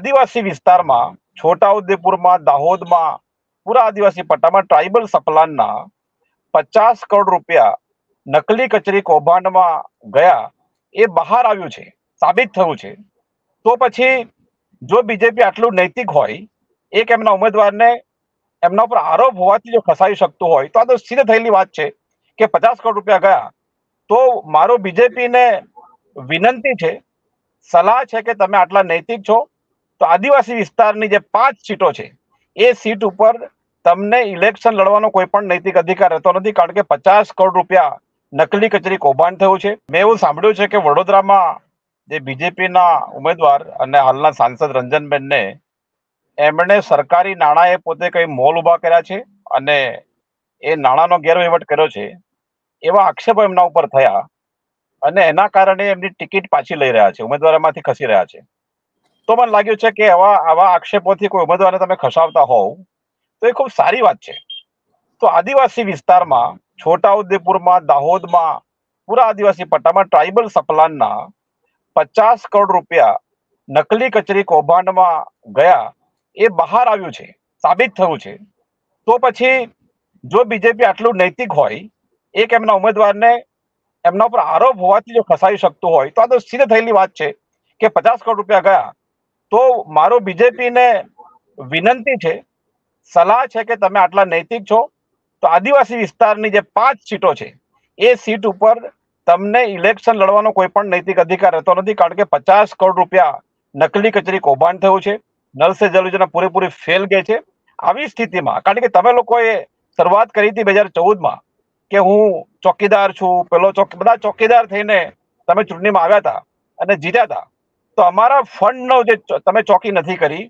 આદિવાસી વિસ્તારમાં છોટાઉદેપુરમાં દાહોદમાં પૂરા આદિવાસી પટ્ટામાં ટ્રાઇબલ સપ્લાનના પચાસ કરોડ રૂપિયા નકલી કચરી કૌભાંડમાં ગયા એ બહાર આવ્યું છે સાબિત થયું છે તો પછી જો બીજેપી આટલું નૈતિક હોય એક એમના ઉમેદવારને એમના ઉપર આરોપ હોવાથી જો ફસાઈ શકતું હોય તો આ તો સિદ્ધ થયેલી વાત છે કે પચાસ કરોડ રૂપિયા ગયા તો મારો બીજેપીને વિનંતી છે સલાહ છે કે તમે આટલા નૈતિક છો તો આદિવાસી વિસ્તારની જે પાંચ સીટો છે એ સીટ ઉપર તમને ઇલેક્શન લડવાનો કોઈ પણ નૈતિક અધિકાર રહેતો નથી કારણ કે પચાસ કરોડ રૂપિયા નકલી કચેરી કૌભાંડ થયું છે મેં એવું સાંભળ્યું છે કે વડોદરામાં જે બીજેપીના ઉમેદવાર અને હાલના સાંસદ રંજનબેનને એમણે સરકારી નાણાંએ પોતે કંઈ મોલ ઊભા કર્યા છે અને એ નાણાંનો ગેરવહીવટ કર્યો છે એવા આક્ષેપો એમના ઉપર થયા અને એના કારણે એમની ટિકિટ પાછી લઈ રહ્યા છે ઉમેદવારમાંથી ખસી રહ્યા છે તો મને લાગ્યું છે કે આવા આવા આક્ષેપોથી કોઈ ઉમેદવારને તમે ખસાવતા હોવ તો એ ખૂબ સારી વાત છે તો આદિવાસી વિસ્તારમાં છોટાઉદેપુરમાં દાહોદમાં પૂરા આદિવાસી પટ્ટામાં ટ્રાઇબલ સપલાનના પચાસ કરોડ રૂપિયા નકલી કચરી કૌભાંડમાં ગયા એ બહાર આવ્યું છે સાબિત થયું છે તો પછી જો બીજેપી આટલું નૈતિક હોય એક એમના ઉમેદવારને એમના ઉપર આરોપ હોવાથી જો ફસાઈ શકતું હોય તો આ તો સિદ્ધ થયેલી વાત છે કે પચાસ કરોડ રૂપિયા ગયા તો મારો બીજેપીને વિનંતી છે સલાહ છે કે તમે આટલા નૈતિક છો તો આદિવાસી વિસ્તારની જે પાંચ સીટો છે એ સીટ ઉપર તમને ઇલેક્શન લડવાનો કોઈ પણ નૈતિક અધિકાર રહેતો નથી કારણ કે પચાસ કરોડ રૂપિયા નકલી કચેરી કૌભાંડ થયું છે નલ સે જલ યોજના પૂરેપૂરી ફેલ ગઈ છે આવી સ્થિતિમાં કારણ કે તમે લોકોએ શરૂઆત કરી હતી બે હજાર ચૌદમાં કે હું ચોકીદાર છું પેલો ચોક બધા ચોકીદાર થઈને તમે ચૂંટણીમાં આવ્યા હતા અને જીત્યા હતા તો અમારા ફંડનો જે તમે ચોકી નથી કરી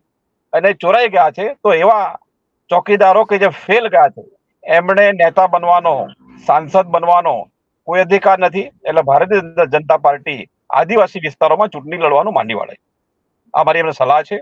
અને ચોરાઈ ગયા છે તો એવા ચોકીદારો કે જે ફેલ ગયા છે એમણે નેતા બનવાનો સાંસદ બનવાનો કોઈ અધિકાર નથી એટલે ભારતીય જનતા પાર્ટી આદિવાસી વિસ્તારોમાં ચૂંટણી લડવાનું માંડી વળે આ મારી એમને સલાહ છે